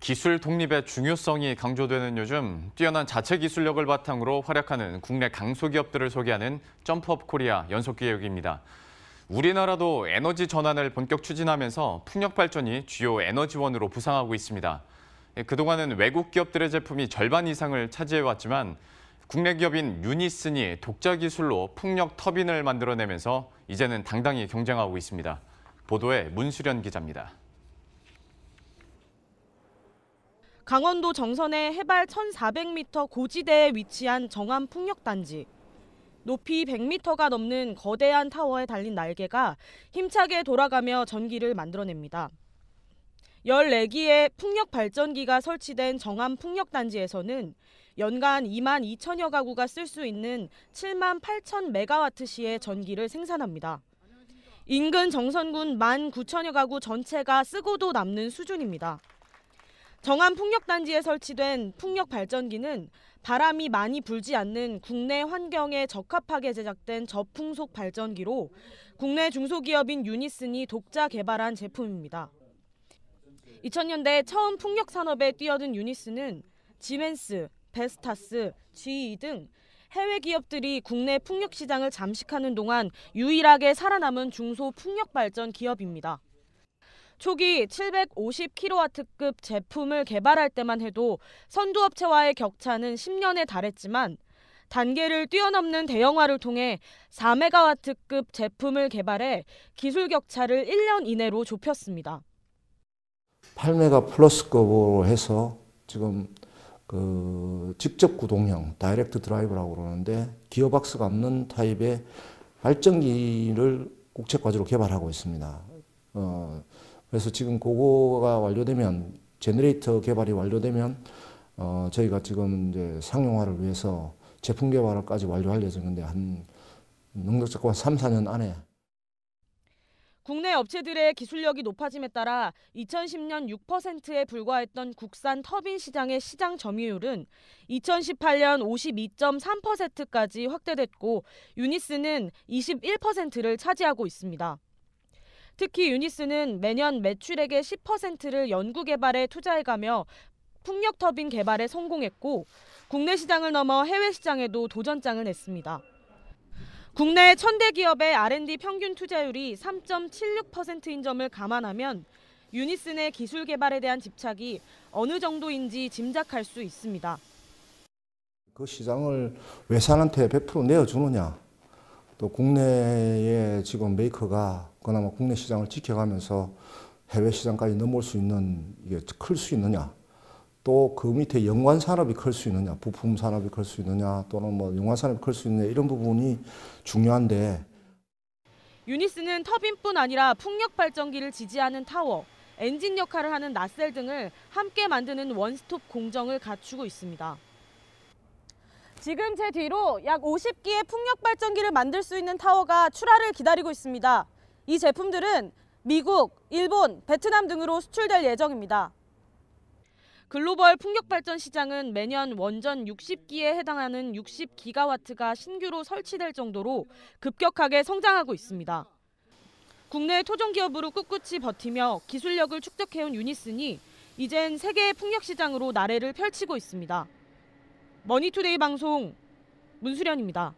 기술 독립의 중요성이 강조되는 요즘 뛰어난 자체 기술력을 바탕으로 활약하는 국내 강소기업들을 소개하는 점프업 코리아 연속기획입니다. 우리나라도 에너지 전환을 본격 추진하면서 풍력 발전이 주요 에너지원으로 부상하고 있습니다. 예, 그동안은 외국 기업들의 제품이 절반 이상을 차지해왔지만 국내 기업인 유니슨이 독자 기술로 풍력 터빈을 만들어내면서 이제는 당당히 경쟁하고 있습니다. 보도에 문수련 기자입니다. 강원도 정선의 해발 1,400m 고지대에 위치한 정암 풍력단지. 높이 100m가 넘는 거대한 타워에 달린 날개가 힘차게 돌아가며 전기를 만들어냅니다. 14기의 풍력 발전기가 설치된 정암 풍력단지에서는 연간 2만 2천여 가구가 쓸 수 있는 7만 8천 메가와트시의 전기를 생산합니다. 인근 정선군 1만 9천여 가구 전체가 쓰고도 남는 수준입니다. 정한 풍력단지에 설치된 풍력발전기는 바람이 많이 불지 않는 국내 환경에 적합하게 제작된 저풍속 발전기로 국내 중소기업인 유니슨이 독자 개발한 제품입니다. 2000년대 처음 풍력 산업에 뛰어든 유니슨은 지멘스, 베스타스, GE 등 해외 기업들이 국내 풍력 시장을 잠식하는 동안 유일하게 살아남은 중소 풍력 발전 기업입니다. 초기 750kW급 제품을 개발할 때만 해도 선두업체와의 격차는 10년에 달했지만 단계를 뛰어넘는 대형화를 통해 4 m 가와트급 제품을 개발해 기술 격차를 1년 이내로 좁혔습니다. 8메가 플러스급으로 해서 지금 그 직접 구동형 다이렉트 드라이브라고 그러는데 기어박스가 없는 타입의 발전기를 국책과제로 개발하고 있습니다. 어, 그래서 지금 그거가 완료되면 제너레이터 개발이 완료되면 어, 저희가 지금 이제 상용화를 위해서 제품 개발까지 완료할 예정인데 한 능력자고 한 3, 4년 안에 국내 업체들의 기술력이 높아짐에 따라 2010년 6%에 불과했던 국산 터빈 시장의 시장 점유율은 2018년 52.3%까지 확대됐고 유니스는 21%를 차지하고 있습니다. 특히 유니스는 매년 매출액의 10%를 연구개발에 투자해가며 풍력 터빈 개발에 성공했고 국내 시장을 넘어 해외 시장에도 도전장을 냈습니다. 국내 천대 기업의 R&D 평균 투자율이 3.76%인 점을 감안하면 유니슨의 기술 개발에 대한 집착이 어느 정도인지 짐작할 수 있습니다. 그 시장을 외산한테 100% 내어주느냐 또 국내에 지금 메이커가 그나마 국내 시장을 지켜가면서 해외 시장까지 넘어올 수 있는 이게 클 수 있느냐 또 그 밑에 연관 산업이 클 수 있느냐 부품 산업이 클 수 있느냐 또는 뭐 연관 산업이 클 수 있느냐 이런 부분이 중요한데 유니스는 터빈뿐 아니라 풍력 발전기를 지지하는 타워, 엔진 역할을 하는 나셀 등을 함께 만드는 원스톱 공정을 갖추고 있습니다. 지금 제 뒤로 약 50기의 풍력발전기를 만들 수 있는 타워가 출하를 기다리고 있습니다. 이 제품들은 미국, 일본, 베트남 등으로 수출될 예정입니다. 글로벌 풍력발전 시장은 매년 원전 60기에 해당하는 60기가와트가 신규로 설치될 정도로 급격하게 성장하고 있습니다. 국내 토종기업으로 꿋꿋이 버티며 기술력을 축적해온 유니슨이 이젠 세계의 풍력시장으로 나래를 펼치고 있습니다. 머니투데이 방송 문수련입니다.